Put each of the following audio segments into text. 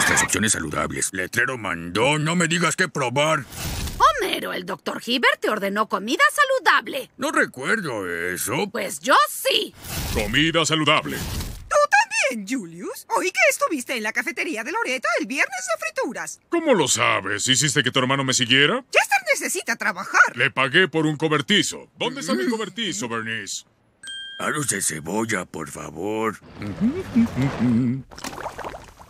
Nuestras opciones saludables. Letrero mandó, no me digas qué probar. Homero, el doctor Hibbert te ordenó comida saludable. No recuerdo eso. Pues yo sí. Comida saludable. ¿Tú también, Julius? Oí que estuviste en la cafetería de Loreto el viernes de frituras. ¿Cómo lo sabes? ¿Hiciste que tu hermano me siguiera? Chester necesita trabajar. Le pagué por un cobertizo. ¿Dónde está mi mm. cobertizo, Bernice? Aros de cebolla, por favor. Mm, mm,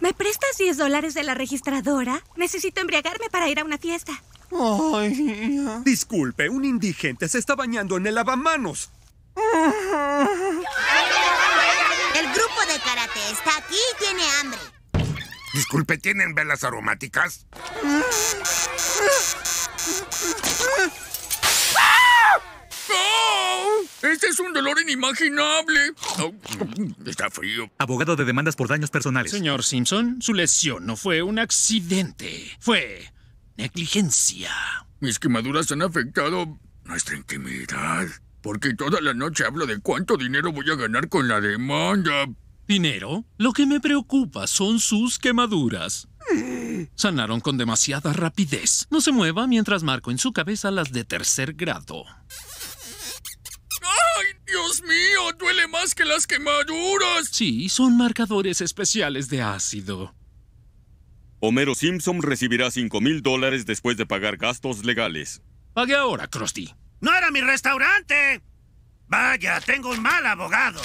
¿Me prestas 10 dólares de la registradora? Necesito embriagarme para ir a una fiesta. Disculpe, un indigente se está bañando en el lavamanos. El grupo de karate está aquí y tiene hambre. Disculpe, ¿tienen velas aromáticas? ¡No! Este es un dolor inimaginable. está frío. Abogado de demandas por daños personales. Señor Simpson, su lesión no fue un accidente. Fue negligencia. Mis quemaduras han afectado nuestra intimidad. Porque toda la noche hablo de cuánto dinero voy a ganar con la demanda. ¿Dinero? Lo que me preocupa son sus quemaduras. Sanaron con demasiada rapidez. No se mueva mientras marco en su cabeza las de tercer grado. Dios mío, duele más que las quemaduras. Sí, son marcadores especiales de ácido. Homero Simpson recibirá 5 mil dólares después de pagar gastos legales. Pague ahora, Krusty. ¡No era mi restaurante! Vaya, tengo un mal abogado.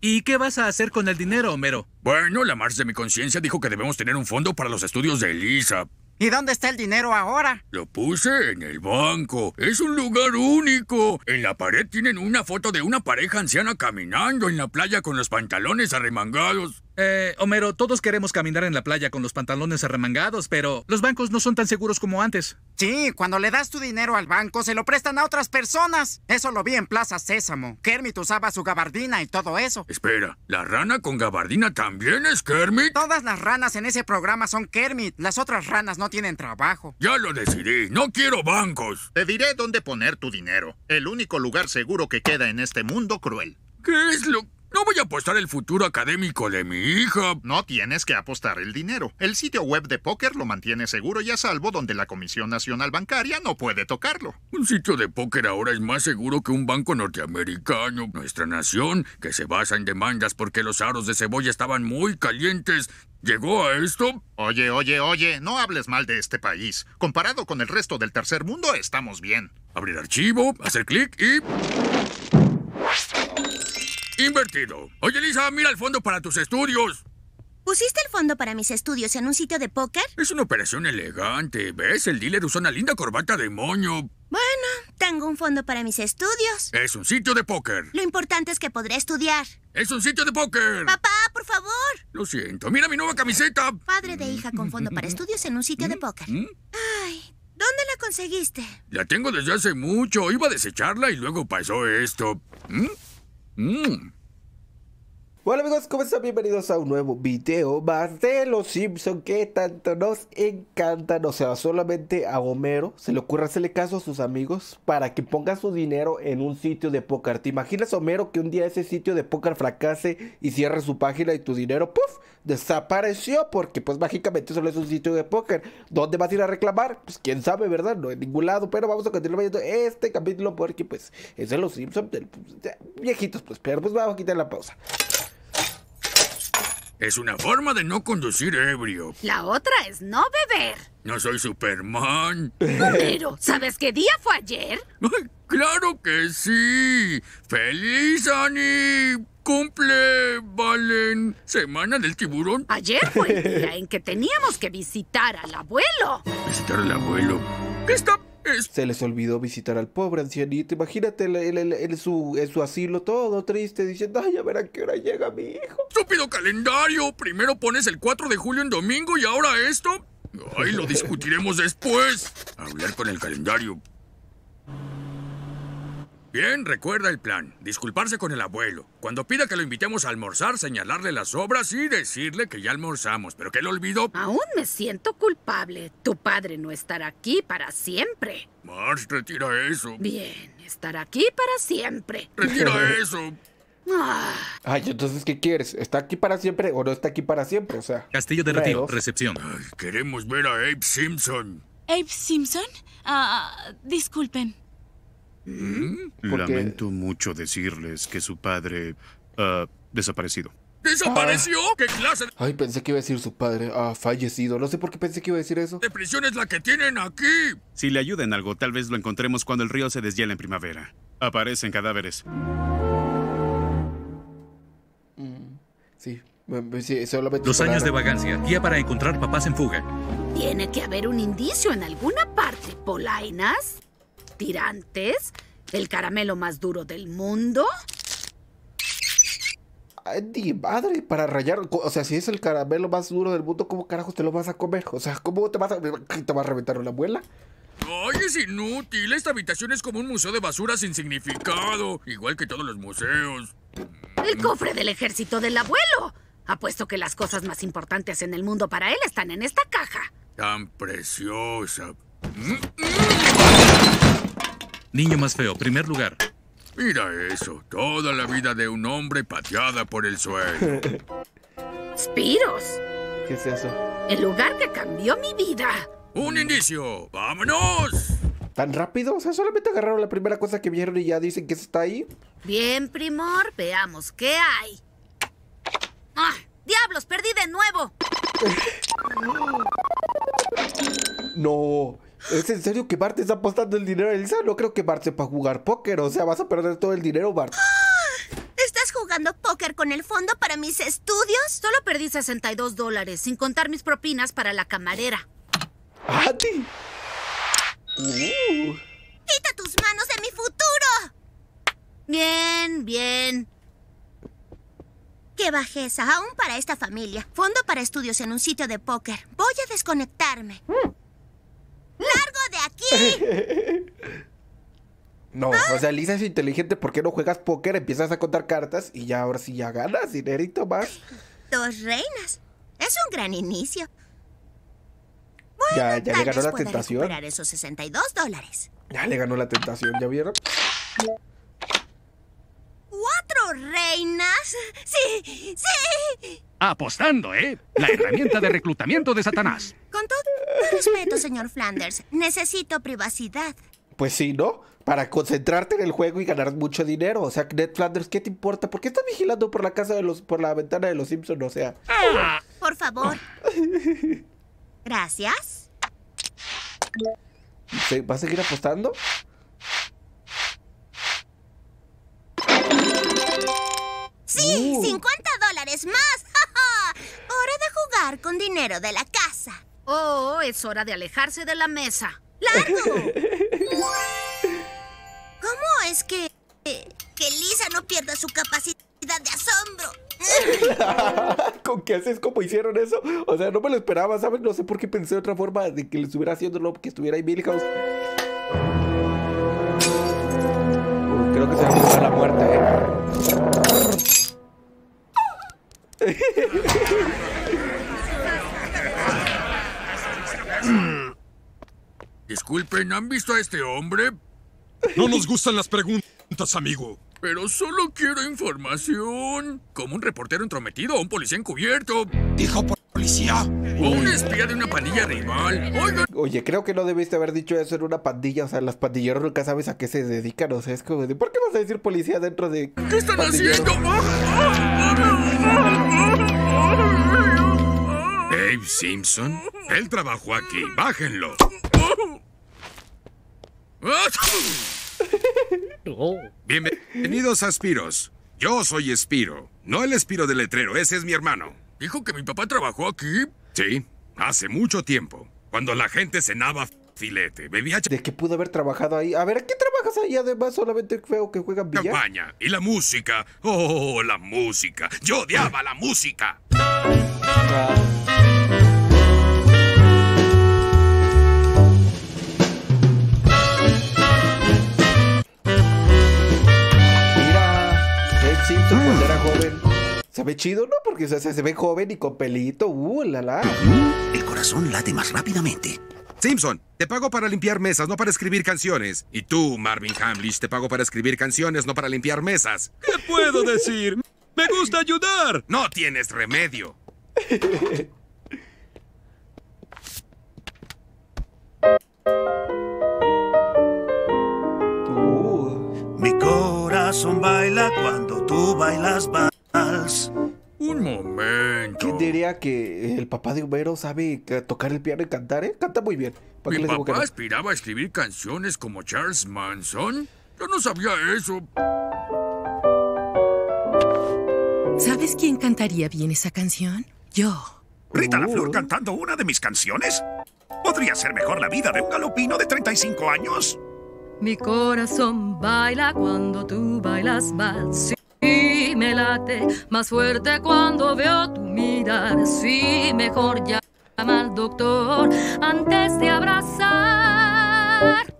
¿Y qué vas a hacer con el dinero, Homero? Bueno, la Mars de mi conciencia dijo que debemos tener un fondo para los estudios de Elisa, ¿Y dónde está el dinero ahora? Lo puse en el banco. Es un lugar único. En la pared tienen una foto de una pareja anciana caminando en la playa con los pantalones arremangados. Eh, Homero, todos queremos caminar en la playa con los pantalones arremangados, pero los bancos no son tan seguros como antes. Sí, cuando le das tu dinero al banco, se lo prestan a otras personas. Eso lo vi en Plaza Sésamo. Kermit usaba su gabardina y todo eso. Espera, ¿la rana con gabardina también es Kermit? Todas las ranas en ese programa son Kermit. Las otras ranas no tienen trabajo. Ya lo decidí. No quiero bancos. Te diré dónde poner tu dinero. El único lugar seguro que queda en este mundo cruel. ¿Qué es lo no voy a apostar el futuro académico de mi hija. No tienes que apostar el dinero. El sitio web de póker lo mantiene seguro y a salvo donde la Comisión Nacional Bancaria no puede tocarlo. Un sitio de póker ahora es más seguro que un banco norteamericano. Nuestra nación, que se basa en demandas porque los aros de cebolla estaban muy calientes, ¿Llegó a esto? Oye, oye, oye, no hables mal de este país. Comparado con el resto del tercer mundo, estamos bien. Abrir archivo, hacer clic y invertido. Oye, Lisa, mira el fondo para tus estudios. ¿Pusiste el fondo para mis estudios en un sitio de póker? Es una operación elegante. ¿Ves? El dealer usó una linda corbata de moño. Bueno, tengo un fondo para mis estudios. Es un sitio de póker. Lo importante es que podré estudiar. Es un sitio de póker. Papá, por favor. Lo siento. Mira mi nueva camiseta. Padre de hija con fondo para estudios en un sitio de ¿Mm? póker. ¿Mm? Ay, ¿dónde la conseguiste? La tengo desde hace mucho. Iba a desecharla y luego pasó esto. ¡Mmm! Hola amigos, ¿cómo están? Bienvenidos a un nuevo video más de los Simpsons que tanto nos encantan. O sea, solamente a Homero se le ocurre hacerle caso a sus amigos para que ponga su dinero en un sitio de póker. ¿Te imaginas, Homero, que un día ese sitio de póker fracase y cierre su página y tu dinero, puff, desapareció? Porque pues mágicamente solo es un sitio de póker. ¿Dónde vas a ir a reclamar? Pues quién sabe, ¿verdad? No en ningún lado. Pero vamos a continuar viendo este capítulo porque pues es de los Simpsons, viejitos pues. Pero pues vamos a quitar la pausa. Es una forma de no conducir ebrio. La otra es no beber. No soy Superman. Pero, ¿sabes qué día fue ayer? ¡Claro que sí! ¡Feliz Annie! ¡Cumple, Valen! Semana del tiburón. Ayer fue el día en que teníamos que visitar al abuelo. ¿Visitar al abuelo? ¿Qué está se les olvidó visitar al pobre ancianito. Imagínate su, su asilo todo triste, diciendo, ay, a ver a qué hora llega mi hijo. Estúpido calendario. Primero pones el 4 de julio en domingo y ahora esto. Ay, lo discutiremos después. Hablar con el calendario. Bien, recuerda el plan. Disculparse con el abuelo. Cuando pida que lo invitemos a almorzar, señalarle las obras y decirle que ya almorzamos, pero que lo olvidó. Aún me siento culpable. Tu padre no estará aquí para siempre. Marsh, retira eso. Bien, estará aquí para siempre. Retira eso. Ah. Ay, entonces, ¿qué quieres? ¿Está aquí para siempre o no está aquí para siempre? O sea. Castillo de Retiro, recepción. queremos ver a Abe Simpson. ¿Abe Simpson? Ah, disculpen. Mm, lamento mucho decirles que su padre ha ah, desaparecido. ¿Desapareció? Ah. ¿Qué clase Ay, pensé que iba a decir su padre. ha ah, fallecido. No sé por qué pensé que iba a decir eso. Depresión es la que tienen aquí. Si le ayudan algo, tal vez lo encontremos cuando el río se deshiela en primavera. Aparecen cadáveres. Mm, sí. Pues sí solamente Los años de vagancia, guía para encontrar papás en fuga. Tiene que haber un indicio en alguna parte, Polainas tirantes? ¿El caramelo más duro del mundo? Ay, madre, para rayar. O sea, si es el caramelo más duro del mundo, ¿cómo carajos te lo vas a comer? O sea, ¿cómo te vas a. ¿Te vas a reventar una abuela? ¡Ay, es inútil! Esta habitación es como un museo de basura sin significado, igual que todos los museos. El cofre del ejército del abuelo. Apuesto que las cosas más importantes en el mundo para él están en esta caja. Tan preciosa. ¡Mm Niño más feo, primer lugar. Mira eso, toda la vida de un hombre pateada por el suelo. Spiros. ¿Qué es eso? El lugar que cambió mi vida. Un inicio! vámonos. ¿Tan rápido? O sea, solamente agarraron la primera cosa que vieron y ya dicen que está ahí. Bien, primor, veamos qué hay. ¡Ah! ¡Diablos! ¡Perdí de nuevo! no. ¿Es en serio que Bart está apostando el dinero a Elsa? No creo que Bart sepa jugar póker. O sea, vas a perder todo el dinero, Bart. Ah, ¿Estás jugando póker con el fondo para mis estudios? Solo perdí 62 dólares, sin contar mis propinas para la camarera. ¡Ati! Uh. ¡Quita tus manos de mi futuro! Bien, bien. ¡Qué bajeza! Aún para esta familia. Fondo para estudios en un sitio de póker. Voy a desconectarme. Mm. No, o sea, Lisa es inteligente ¿por qué no juegas póker, empiezas a contar cartas y ya ahora sí ya ganas dinerito más. Dos reinas. Es un gran inicio. Bueno, ya, le ganó la tentación. esos 62 dólares. Ya le ganó la tentación, ¿ya vieron? ¿Cuatro reinas? Sí, sí. Apostando, ¿eh? La herramienta de reclutamiento de Satanás. Con todo Respeto, señor Flanders. Necesito privacidad. Pues sí, ¿no? Para concentrarte en el juego y ganar mucho dinero. O sea, Ned Flanders, ¿qué te importa? ¿Por qué estás vigilando por la casa de los, por la ventana de los Simpsons? O sea. Ah, por favor. Gracias. ¿Va a seguir apostando? ¡Sí! ¡50 uh. dólares más! ¡Ja, hora de jugar con dinero de la casa! Oh, es hora de alejarse de la mesa. ¡Largo! ¿Cómo es que, que, Lisa no pierda su capacidad de asombro? ¿Con qué haces como hicieron eso? O sea, no me lo esperaba, ¿sabes? No sé por qué pensé otra forma de que le estuviera haciendo lo que estuviera ahí House. Creo que se va a la muerte, ¿eh? Disculpen, ¿han visto a este hombre? No nos gustan las preguntas, amigo. Pero solo quiero información. Como un reportero entrometido o un policía encubierto. Dijo policía. O un espía de una pandilla rival. Oye, creo que no debiste haber dicho eso en una pandilla. O sea, las pandilleros nunca sabes a qué se dedican. O sea, es como ¿Por qué vas a decir policía dentro de.? ¿Qué están haciendo? Dave Simpson. Él trabajó aquí. Bájenlo. Bienvenidos a Spiros. Yo soy Spiro no el Espiro del letrero, ese es mi hermano. ¿Dijo que mi papá trabajó aquí? Sí, hace mucho tiempo, cuando la gente cenaba filete, bebía... ¿De qué pudo haber trabajado ahí? A ver, ¿qué trabajas ahí? Además, solamente veo que juegan billar. Campaña, y la música. Oh, la música. Yo odiaba la música. Se ve chido, ¿no? Porque se ve joven y con pelito. ¡Uh, la la! El corazón late más rápidamente. Simpson, te pago para limpiar mesas, no para escribir canciones. Y tú, Marvin Hamlish, te pago para escribir canciones, no para limpiar mesas. ¿Qué puedo decir? ¡Me gusta ayudar! No tienes remedio. Mi corazón baila cuando tú bailas. Un momento. ¿Quién diría que el papá de Homero sabe tocar el piano y cantar, eh? Canta muy bien. ¿Mi papá aspiraba a escribir canciones como Charles Manson? Yo no sabía eso. ¿Sabes quién cantaría bien esa canción? Yo. ¿Rita la Flor cantando una de mis canciones? ¿Podría ser mejor la vida de un galopino de 35 años? Mi corazón baila cuando tú bailas vals me late más fuerte cuando veo tu mirada Sí, mejor llama al doctor antes de abrazar.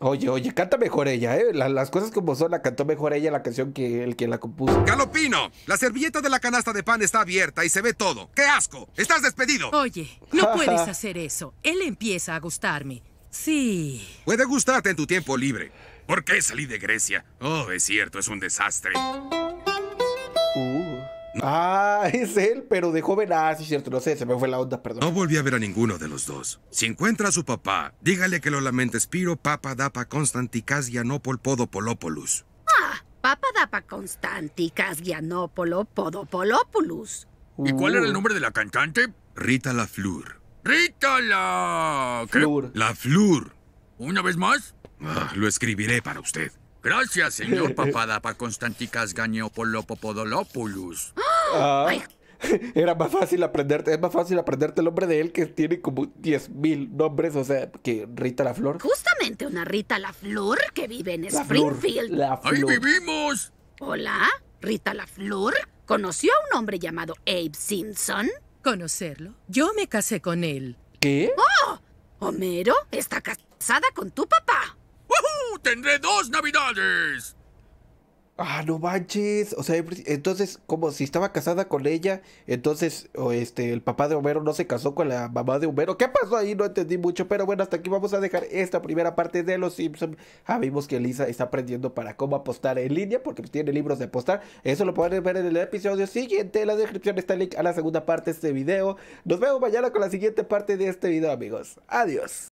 Oye, oye, canta mejor ella, ¿eh? las cosas como son, la cantó mejor ella la canción que el que la compuso. Galopino, la servilleta de la canasta de pan está abierta y se ve todo. ¡Qué asco! ¡Estás despedido! Oye, no puedes hacer eso. Él empieza a gustarme. Sí. Puede gustarte en tu tiempo libre. ¿Por qué salí de Grecia? Oh, es cierto, es un desastre. Uh. Ah, es él, pero de joven. Ah, sí, cierto, no sé, se me fue la onda, perdón. No volví a ver a ninguno de los dos. Si encuentra a su papá, dígale que lo lamentes Spiro Papa Dapa Constanticas Gianopol Podopolopolus. Ah, Papa Dapa Constanticas Gianopolo Podopolopolus. ¿Y cuál era el uh. nombre de la cantante? Rita La ¡Rita La. Laflur La ¿Una vez más? Ah, lo escribiré para usted. Gracias, señor Papadapa Constanticas por Ah, era más fácil aprenderte, es más fácil aprenderte el nombre de él que tiene como 10.000 nombres, o sea, que Rita la Flor. Justamente una Rita la Flor que vive en Springfield. la flor. ¡Ahí vivimos! Hola, Rita la Flor. ¿Conoció a un hombre llamado Abe Simpson? ¿Conocerlo? Yo me casé con él. ¿Qué? ¡Oh! Homero está casada con tu papá. ¡Tendré dos navidades! Ah, no manches. O sea, pues, entonces, como si estaba casada con ella, entonces o este, el papá de Homero no se casó con la mamá de Homero. ¿Qué pasó ahí? No entendí mucho. Pero bueno, hasta aquí vamos a dejar esta primera parte de Los Simpsons. Ah, vimos que Lisa está aprendiendo para cómo apostar en línea, porque tiene libros de apostar. Eso lo pueden ver en el episodio siguiente. En la descripción está el link a la segunda parte de este video. Nos vemos mañana con la siguiente parte de este video, amigos. Adiós.